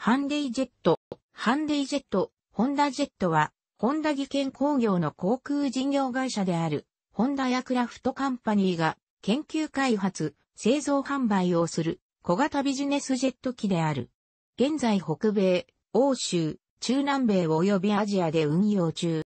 ハンディジェット。ハンディジェット、ホンダジェットは、ホンダ技研工業の航空事業会社である、ホンダヤクラフトカンパニーが、研究開発、製造販売をする、小型ビジネスジェット機である。現在北米、欧州、中南米及びアジアで運用中。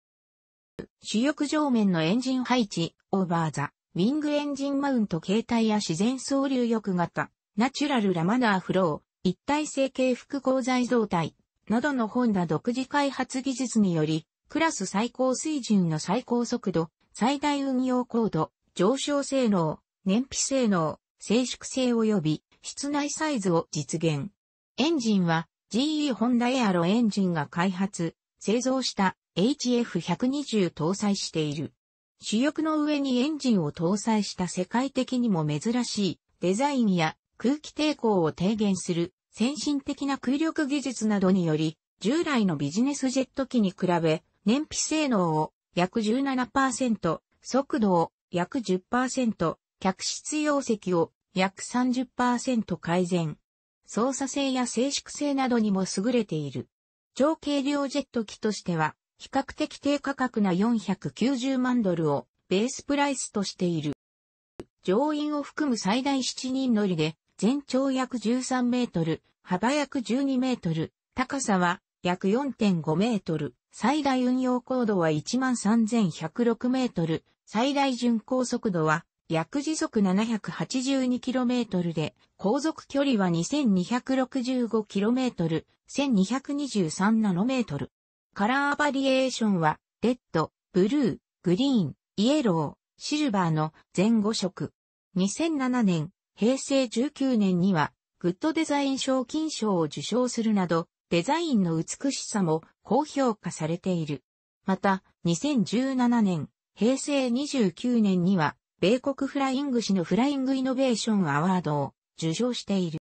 主翼上面のエンジン配置、オーバーザ、ウィングエンジンマウント形態や自然操流翼型、ナチュラルラマナーフロー、一体成形複合材造体などの本ダ独自開発技術により、クラス最高水準の最高速度、最大運用高度、上昇性能、燃費性能、静粛性及び室内サイズを実現。エンジンは GE ホンダエアロエンジンが開発、製造した HF120 搭載している。主翼の上にエンジンを搭載した世界的にも珍しいデザインや空気抵抗を低減する先進的な空力技術などにより、従来のビジネスジェット機に比べ、燃費性能を約17%、速度を約10%、客室容積を約30%改善。操作性や静粛性などにも優れている。超軽量ジェット機としては、比較的低価格な490万ドルをベースプライスとしている。乗員を含む最大7人乗りで、全長約13メートル、幅約12メートル、高さは約4.5メートル、最大運用高度は13,106メートル、最大巡航速度は約時速7 8 2トルで、航続距離は2 2 6 5トル、1223ナノメートル。カラーバリエーションは、レッド、ブルー、グリーン、イエロー、シルバーの全5色。2007年、平成19年には、グッドデザイン賞金賞を受賞するなど、デザインの美しさも高評価されている。また、2017年、平成29年には、米国フライング誌のフライングイノベーションアワードを受賞している。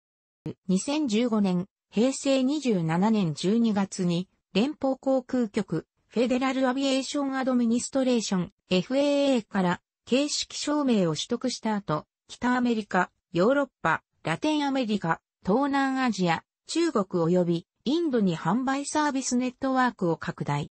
2015年、平成27年12月に、連邦航空局、フェデラルアビエーションアドミニストレーション、FAA から、形式証明を取得した後、北アメリカ、ヨーロッパ、ラテンアメリカ、東南アジア、中国及びインドに販売サービスネットワークを拡大。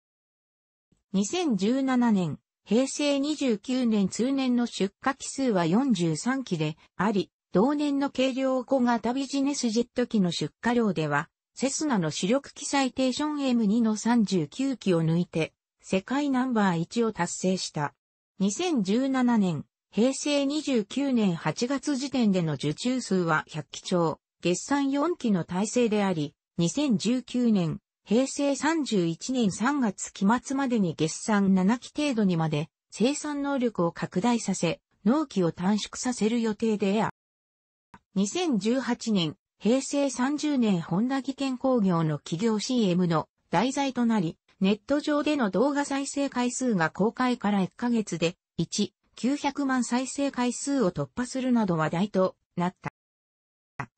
2017年、平成29年通年の出荷機数は43機であり、同年の軽量小型ビジネスジェット機の出荷量では、セスナの主力機サイテーション M2 の39機を抜いて、世界ナンバー1を達成した。2017年、平成29年8月時点での受注数は100機超、月産4期の体制であり、2019年、平成31年3月期末までに月産7期程度にまで生産能力を拡大させ、納期を短縮させる予定であ。2018年、平成30年ホンダ技研工業の企業 CM の題材となり、ネット上での動画再生回数が公開から1ヶ月で、1、900万再生回数を突破するなど話題となった。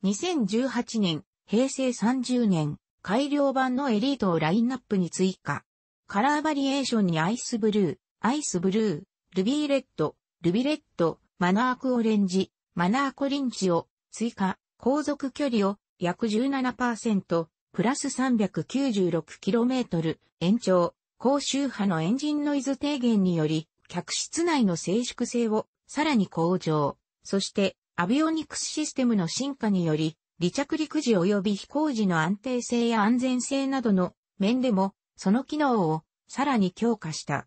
2018年、平成30年、改良版のエリートをラインナップに追加。カラーバリエーションにアイスブルー、アイスブルー、ルビーレッド、ルビレッド、マナークオレンジ、マナーコリンチを追加、航続距離を約17%、プラス 396km 延長、高周波のエンジンノイズ低減により、客室内の静粛性をさらに向上。そして、アビオニクスシステムの進化により、離着陸時及び飛行時の安定性や安全性などの面でも、その機能をさらに強化した。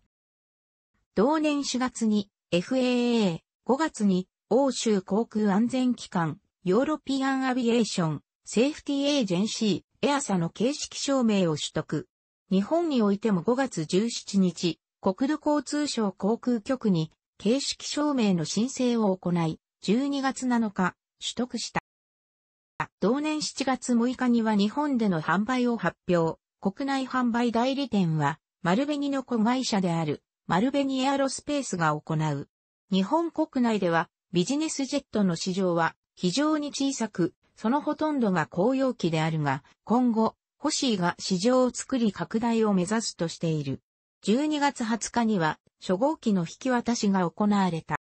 同年4月に FAA、5月に欧州航空安全機関、ヨーロピアンアビエーション、セーフティーエージェンシー、エアサの形式証明を取得。日本においても5月17日、国土交通省航空局に形式証明の申請を行い、12月7日、取得した。同年7月6日には日本での販売を発表。国内販売代理店は、丸紅の子会社である、丸紅エアロスペースが行う。日本国内では、ビジネスジェットの市場は非常に小さく、そのほとんどが公用機であるが、今後、ホシーが市場を作り拡大を目指すとしている。12月20日には初号機の引き渡しが行われた。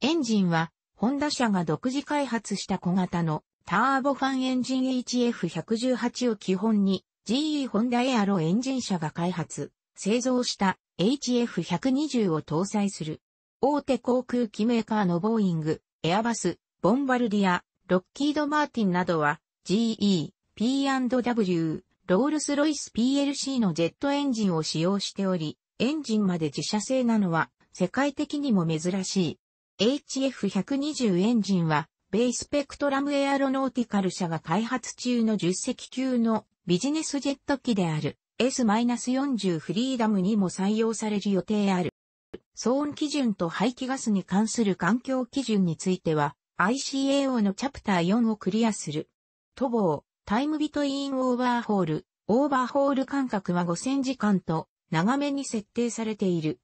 エンジンは、ホンダ社が独自開発した小型のターボファンエンジン HF118 を基本に GE ホンダエアロエンジン社が開発、製造した HF120 を搭載する。大手航空機メーカーのボーイング、エアバス、ボンバルディア、ロッキード・マーティンなどは GE、P&W、ロールスロイス PLC のジェットエンジンを使用しており、エンジンまで自社製なのは世界的にも珍しい。HF120 エンジンは、ベイスペクトラムエアロノーティカル社が開発中の10隻級のビジネスジェット機である S-40 フリーダムにも採用される予定ある。騒音基準と排気ガスに関する環境基準については ICAO のチャプター4をクリアする。徒ボタイムビトインオーバーホール、オーバーホール間隔は5000時間と長めに設定されている。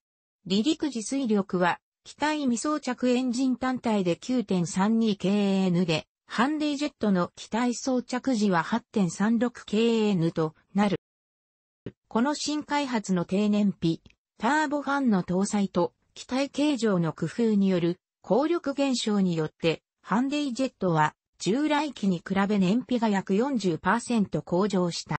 離陸時水力は、機体未装着エンジン単体で 9.32kN で、ハンデイジェットの機体装着時は 8.36kN となる。この新開発の低燃費、ターボファンの搭載と、機体形状の工夫による、効力減少によって、ハンデイジェットは、従来機に比べ燃費が約40%向上した。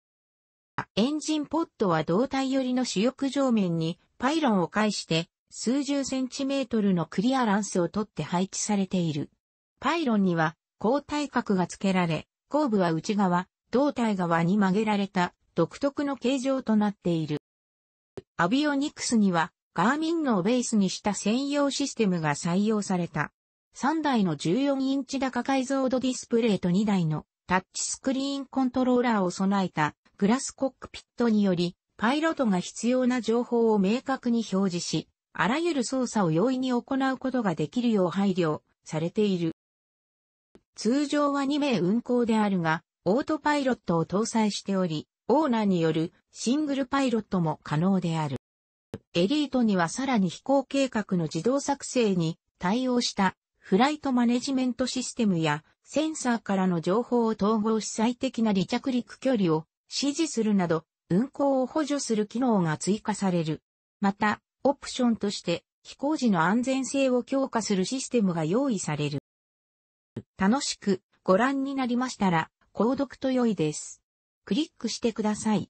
エンジンポットは胴体寄りの主翼上面にパイロンを介して数十センチメートルのクリアランスをとって配置されている。パイロンには後体角が付けられ、後部は内側、胴体側に曲げられた独特の形状となっている。アビオニクスにはガーミンのベースにした専用システムが採用された。3台の14インチ高解像度ディスプレイと2台のタッチスクリーンコントローラーを備えたグラスコックピットにより、パイロットが必要な情報を明確に表示し、あらゆる操作を容易に行うことができるよう配慮されている。通常は2名運行であるが、オートパイロットを搭載しており、オーナーによるシングルパイロットも可能である。エリートにはさらに飛行計画の自動作成に対応したフライトマネジメントシステムやセンサーからの情報を統合し最適な離着陸距離を指示するなど運航を補助する機能が追加される。また、オプションとして飛行時の安全性を強化するシステムが用意される。楽しくご覧になりましたら、購読と良いです。クリックしてください。